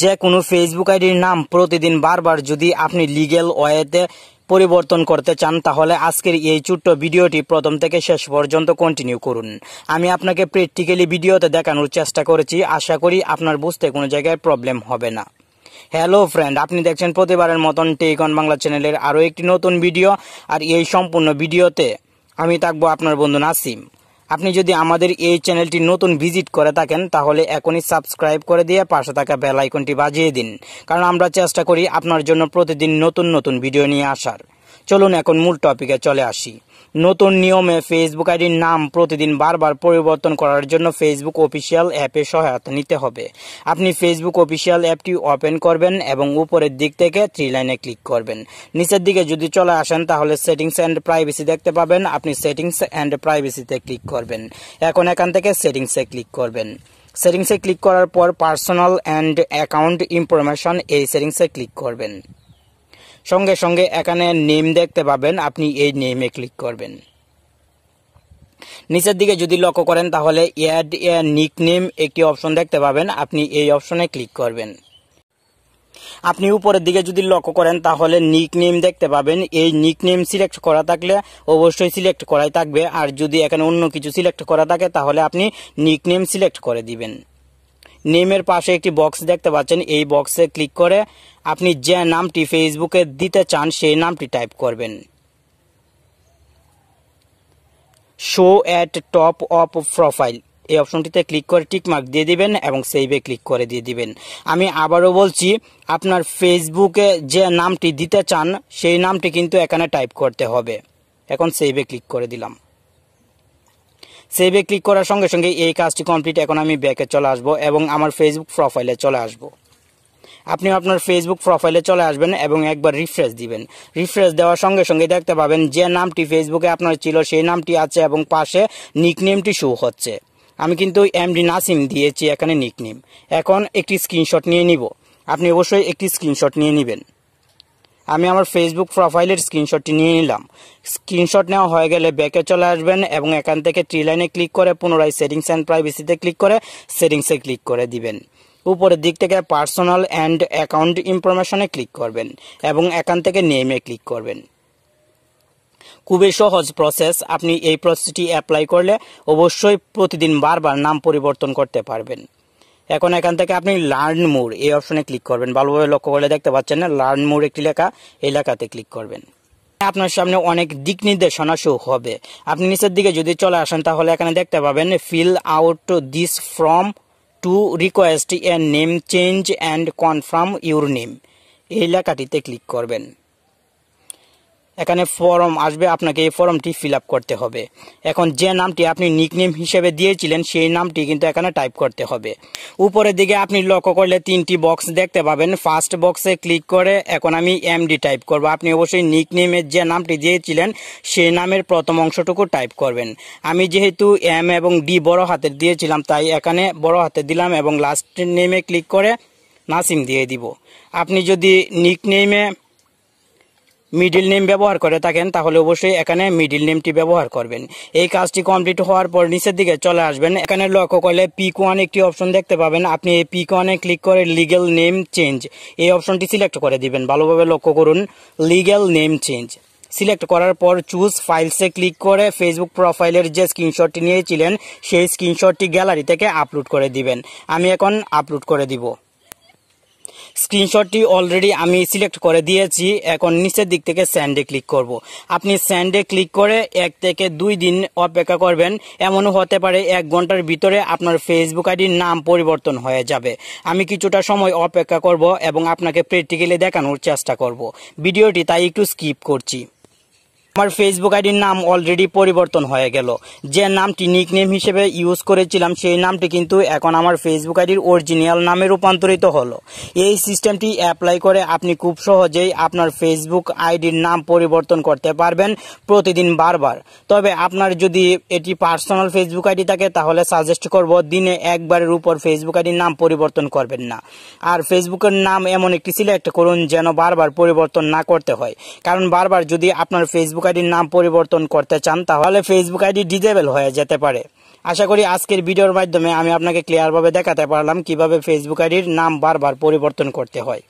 যে কোনো ফেসবুক আইডির নাম প্রতিদিন বারবার যদি আপনি লিগেল ওয়েতে পরিবর্তন করতে চান তাহলে আজকের এই ছোট্ট ভিডিওটি প্রথম থেকে শেষ পর্যন্ত কন্টিনিউ করুন আমি আপনাকে প্র্যাকটিক্যালি ভিডিওতে দেখানোর চেষ্টা করেছি আশা করি আপনার বুঝতে কোনো জায়গায় প্রবলেম হবে না হ্যালো ফ্রেন্ড আপনি দেখছেন প্রতিবারের মতন টেকন বাংলা চ্যানেলের আরও একটি নতুন ভিডিও আর এই সম্পূর্ণ ভিডিওতে আমি থাকবো আপনার বন্ধু নাসিম আপনি যদি আমাদের এই চ্যানেলটি নতুন ভিজিট করে থাকেন তাহলে এখনই সাবস্ক্রাইব করে দিয়ে পাশে থাকা বেলাইকনটি বাজিয়ে দিন কারণ আমরা চেষ্টা করি আপনার জন্য প্রতিদিন নতুন নতুন ভিডিও নিয়ে আসার চলুন এখন মূল টপিকে চলে আসি নতুন নিয়মে ফেসবুক আইডির নাম প্রতিদিন বারবার পরিবর্তন করার জন্য ফেসবুক অফিসিয়াল অ্যাপে সহায়তা নিতে হবে আপনি ফেসবুক অফিসিয়াল অ্যাপটি ওপেন করবেন এবং উপরের দিক থেকে থ্রি লাইনে ক্লিক করবেন নিচের দিকে যদি চলে আসেন তাহলে সেটিংস অ্যান্ড প্রাইভেসি দেখতে পাবেন আপনি সেটিংস অ্যান্ড প্রাইভেসিতে ক্লিক করবেন এখন এখান থেকে সেটিংসে ক্লিক করবেন সেটিংসে ক্লিক করার পর পার্সোনাল অ্যান্ড অ্যাকাউন্ট ইনফরমেশন এই সেটিংসে ক্লিক করবেন সঙ্গে সঙ্গে এখানে নেম দেখতে পাবেন আপনি এই নেমে ক্লিক করবেন নিচের দিকে যদি লক্ষ্য করেন তাহলে অ্যাড নিক নেম একটি অপশন দেখতে পাবেন আপনি এই অপশনে ক্লিক করবেন আপনি উপরের দিকে যদি লক্ষ্য করেন তাহলে নিক নেম দেখতে পাবেন এই নিক নেম সিলেক্ট করা থাকলে অবশ্যই সিলেক্ট করাই থাকবে আর যদি এখানে অন্য কিছু সিলেক্ট করা থাকে তাহলে আপনি নিক নেম সিলেক্ট করে দিবেন নেমের পাশে একটি বক্স দেখতে পাচ্ছেন এই বক্সে ক্লিক করে আপনি যে নামটি ফেসবুকে দিতে চান সেই নামটি টাইপ করবেন show at top of profile এই অপশনটিতে ক্লিক করে টিকমার্ক দিয়ে দিবেন এবং সেইভে ক্লিক করে দিয়ে দিবেন আমি আবারও বলছি আপনার ফেসবুকে যে নামটি দিতে চান সেই নামটি কিন্তু এখানে টাইপ করতে হবে এখন সেইভে ক্লিক করে দিলাম সেভে ক্লিক করার সঙ্গে সঙ্গে এই কাজটি কমপ্লিট এখন আমি ব্যাকে চলে আসবো এবং আমার ফেসবুক প্রোফাইলে চলে আসবো আপনি আপনার ফেসবুক প্রোফাইলে চলে আসবেন এবং একবার রিফ্রেশ দিবেন রিফ্রেশ দেওয়ার সঙ্গে সঙ্গে দেখতে পাবেন যে নামটি ফেসবুকে আপনার ছিল সেই নামটি আছে এবং পাশে নিকনেমটি শো হচ্ছে আমি কিন্তু এমডি নাসিম দিয়েছি এখানে নিকনেম এখন একটি স্ক্রিনশট নিয়ে নিব আপনি অবশ্যই একটি স্ক্রিনশট নিয়ে নেবেন আমি আমার ফেসবুক প্রোফাইলের স্ক্রিনশটটি নিয়ে নিলাম স্ক্রিনশট নেওয়া হয়ে গেলে ব্যাকে চলে আসবেন এবং এখান থেকে ট্রি লাইনে ক্লিক করে পুনরায় সেটিংস অ্যান্ড প্রাইভেসিতে ক্লিক করে সেটিংসে ক্লিক করে দিবেন উপরের দিক থেকে পার্সোনাল অ্যান্ড অ্যাকাউন্ট ইনফরমেশনে ক্লিক করবেন এবং এখান থেকে নেমে ক্লিক করবেন খুবই সহজ প্রসেস আপনি এই প্রসেসটি অ্যাপ্লাই করলে অবশ্যই প্রতিদিন বারবার নাম পরিবর্তন করতে পারবেন এখন এখান থেকে আপনি লার্ন মোর এই অপশনে ক্লিক করবেন ভালোভাবে লক্ষ্য করলে দেখতে পাচ্ছেন না লার্ন মোর একটি লেখা এই ক্লিক করবেন আপনার সামনে অনেক দিক নির্দেশনা শো হবে আপনি নিচের দিকে যদি চলে আসেন তাহলে এখানে দেখতে পাবেন fill out this form to request a name change and confirm your name এই লেখাটিতে ক্লিক করবেন এখানে ফর্ম আসবে আপনাকে এই ফর্মটি ফিল করতে হবে এখন যে নামটি আপনি নিকনেম হিসেবে দিয়েছিলেন সেই নামটি কিন্তু এখানে টাইপ করতে হবে উপরের দিকে আপনি লক্ষ্য করলে তিনটি বক্স দেখতে পাবেন ফার্স্ট বক্সে ক্লিক করে এখন আমি এমডি টাইপ করব আপনি অবশ্যই নিকনেমের যে নামটি দিয়েছিলেন সেই নামের প্রথম অংশটুকু টাইপ করবেন আমি যেহেতু এম এবং ডি বড় হাতের দিয়েছিলাম তাই এখানে বড় হাতে দিলাম এবং লাস্ট নেমে ক্লিক করে নাসিম দিয়ে দিব আপনি যদি নিকনেমে মিডিল নেম ব্যবহার করে থাকেন তাহলে অবশ্যই এখানে মিডিল নেমটি ব্যবহার করবেন এই কাজটি কমপ্লিট হওয়ার পর নিচের দিকে চলে আসবেন এখানে লক্ষ্য করলে পিক ওয়ান একটি অপশন দেখতে পাবেন আপনি এই পিক ওয়ানে ক্লিক করে লিগেল নেম চেঞ্জ এই অপশনটি সিলেক্ট করে দিবেন ভালোভাবে লক্ষ্য করুন লিগেল নেম চেঞ্জ সিলেক্ট করার পর চুজ ফাইলসে ক্লিক করে ফেসবুক প্রোফাইলের যে স্ক্রিনশটটি নিয়েছিলেন সেই স্ক্রিনশটটি গ্যালারি থেকে আপলোড করে দিবেন আমি এখন আপলোড করে দিব স্ক্রিনশটটি অলরেডি আমি সিলেক্ট করে দিয়েছি এখন নিচের দিক থেকে স্যান্ডে ক্লিক করব। আপনি স্যান্ডে ক্লিক করে এক থেকে দুই দিন অপেক্ষা করবেন এমনও হতে পারে এক ঘন্টার ভিতরে আপনার ফেসবুক আইডির নাম পরিবর্তন হয়ে যাবে আমি কিছুটা সময় অপেক্ষা করব এবং আপনাকে প্র্যাকটিক্যালি দেখানোর চেষ্টা করব ভিডিওটি তাই একটু স্কিপ করছি আমার ফেসবুক আইডির নাম অলরেডি পরিবর্তন হয়ে গেল যে নামটি নিক নেম হিসেবে ইউজ করেছিলাম সেই নামটি কিন্তু এখন আমার ফেসবুক আইডির অরিজিনাল নামে রূপান্তরিত হলো এই সিস্টেমটি অ্যাপ্লাই করে আপনি খুব সহজেই আপনার ফেসবুক আইডির নাম পরিবর্তন করতে পারবেন প্রতিদিন বারবার তবে আপনার যদি এটি পার্সোনাল ফেসবুক আইডি থাকে তাহলে সাজেস্ট করব দিনে একবারের উপর ফেসবুক আইডির নাম পরিবর্তন করবেন না আর ফেসবুকের নাম এমন একটি সিলেক্ট করুন যেন বারবার পরিবর্তন না করতে হয় কারণ বারবার যদি আপনার ফেসবুক আইডির নাম পরিবর্তন করতে চান তাহলে ফেসবুক আইডি ডিজেবল হয়ে যেতে পারে আশা করি আজকের ভিডিওর মাধ্যমে আমি আপনাকে ক্লিয়ারভাবে দেখাতে পারলাম কিভাবে ফেসবুক আইডির নাম বারবার পরিবর্তন করতে হয়